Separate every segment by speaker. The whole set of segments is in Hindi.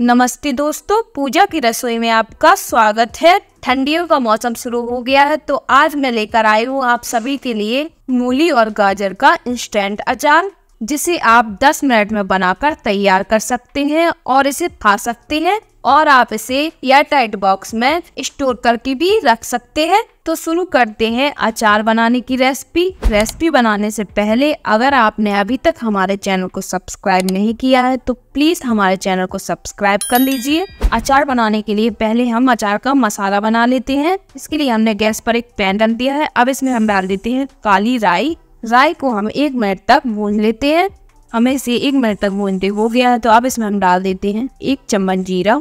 Speaker 1: नमस्ते दोस्तों पूजा की रसोई में आपका स्वागत है ठंडियों का मौसम शुरू हो गया है तो आज मैं लेकर आई हूँ आप सभी के लिए मूली और गाजर का इंस्टेंट अचार जिसे आप 10 मिनट में बनाकर तैयार कर सकते हैं और इसे खा सकते हैं और आप इसे एयर टाइट बॉक्स में स्टोर करके भी रख सकते हैं तो शुरू करते हैं अचार बनाने की रेसिपी रेसिपी बनाने से पहले अगर आपने अभी तक हमारे चैनल को सब्सक्राइब नहीं किया है तो प्लीज़ हमारे चैनल को सब्सक्राइब कर लीजिए अचार बनाने के लिए पहले हम अचार का मसाला बना लेते हैं इसके लिए हमने गैस पर एक पैन रख दिया है अब इसमें हम डाल देते हैं काली राई राई को हम एक मिनट तक भून लेते हैं हमें इसे एक मिनट तक भूनते हो गया है तो अब इसमें हम डाल देते हैं एक चम्मच जीरा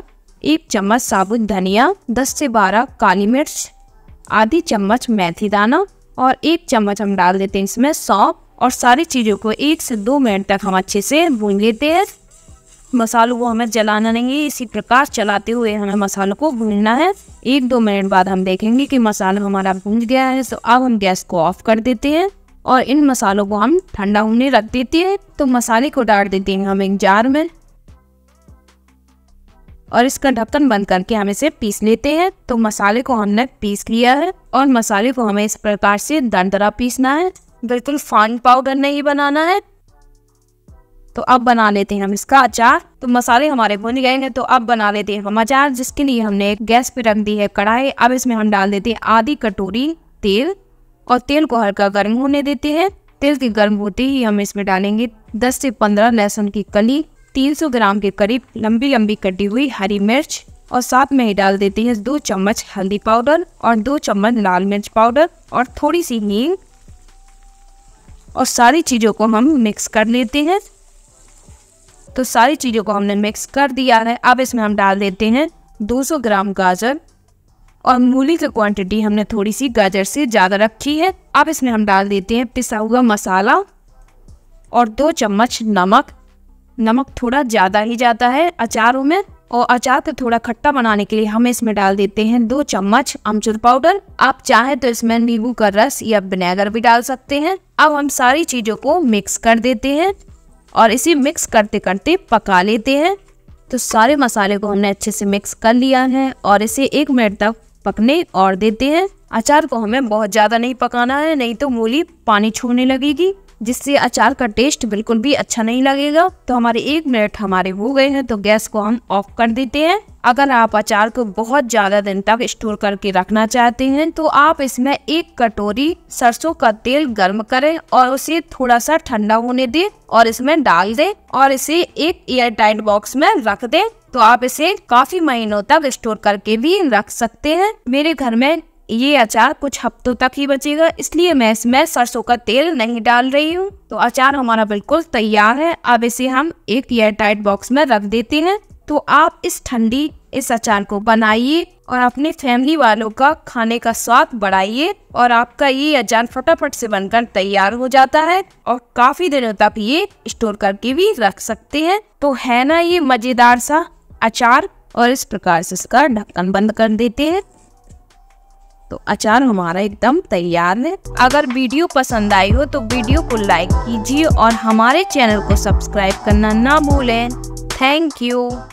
Speaker 1: एक चम्मच साबुत धनिया दस से बारह काली मिर्च आधी चम्मच मेथी दाना और एक चम्मच हम डाल देते हैं इसमें सौंप और सारी चीज़ों को एक से दो मिनट तक हम अच्छे से भून लेते हैं मसालों को हमें जलाना नहीं है इसी प्रकार चलाते हुए हमें मसालों को भूनना है एक दो मिनट बाद हम देखेंगे कि मसाला हमारा भून गया है तो अब हम गैस को ऑफ कर देते हैं और इन मसालों को हम ठंडा होने रख देते हैं तो मसाले को डाल देते हैं हम एक जार में और इसका ढक्कन बंद करके हम इसे पीस लेते हैं तो मसाले को हमने पीस लिया है और मसाले को हमें इस प्रकार से दरदरा पीसना है बिल्कुल फाइन पाउडर नहीं बनाना है तो अब बना लेते हैं हम इसका अचार तो मसाले हमारे भुन गए हैं तो अब बना लेते हैं हम अचार जिसके लिए हमने गैस पे रख दी है कढ़ाई अब इसमें हम डाल देते हैं आधी कटोरी तेल और तेल को हल्का गर्म होने देते हैं तेल के गर्म होते ही हम इसमें डालेंगे 10 से 15 लहसुन की कली 300 ग्राम के करीब लंबी लंबी कटी हुई हरी मिर्च और साथ में ही डाल देते हैं दो चम्मच हल्दी पाउडर और दो चम्मच लाल मिर्च पाउडर और थोड़ी सी नींग और सारी चीज़ों को हम मिक्स कर लेते हैं तो सारी चीज़ों को हमने मिक्स कर दिया है अब इसमें हम डाल देते हैं 200 ग्राम गाजर और मूली की क्वांटिटी हमने थोड़ी सी गाजर से ज़्यादा रखी है अब इसमें हम डाल देते हैं पिसा हुआ मसाला और दो चम्मच नमक नमक थोड़ा ज़्यादा ही जाता है अचारों में और अचार को थोड़ा खट्टा बनाने के लिए हम इसमें डाल देते हैं दो चम्मच अमचूर पाउडर आप चाहे तो इसमें नींबू का रस या विनेगर भी डाल सकते हैं अब हम सारी चीज़ों को मिक्स कर देते हैं और इसे मिक्स करते करते पका लेते हैं तो सारे मसाले को हमने अच्छे से मिक्स कर लिया है और इसे एक मिनट तक पकने और देते हैं अचार को हमें बहुत ज़्यादा नहीं पकाना है नहीं तो मूली पानी छोड़ने लगेगी जिससे अचार का टेस्ट बिल्कुल भी अच्छा नहीं लगेगा तो हमारे एक मिनट हमारे हो गए हैं तो गैस को हम ऑफ कर देते हैं अगर आप अचार को बहुत ज़्यादा दिन तक स्टोर करके रखना चाहते हैं तो आप इसमें एक कटोरी सरसों का तेल गर्म करें और उसे थोड़ा सा ठंडा होने दें और इसमें डाल दें और इसे एक एयर टाइट बॉक्स में रख दें तो आप इसे काफ़ी महीनों तक स्टोर करके भी रख सकते हैं मेरे घर में ये अचार कुछ हफ्तों तक ही बचेगा इसलिए मैं इसमें सरसों का तेल नहीं डाल रही हूँ तो अचार हमारा बिल्कुल तैयार है अब इसे हम एक एयर टाइट बॉक्स में रख देते हैं तो आप इस ठंडी इस अचार को बनाइए और अपने फैमिली वालों का खाने का स्वाद बढ़ाइए और आपका ये अचार फटाफट से बनकर तैयार हो जाता है और काफी दिनों तक ये स्टोर करके भी रख सकते हैं तो है ना ये मजेदार सा अचार और इस प्रकार से इसका ढक्कन बंद कर देते हैं तो अचार हमारा एकदम तैयार है अगर वीडियो पसंद आई हो तो वीडियो को लाइक कीजिए और हमारे चैनल को सब्सक्राइब करना ना भूलें थैंक यू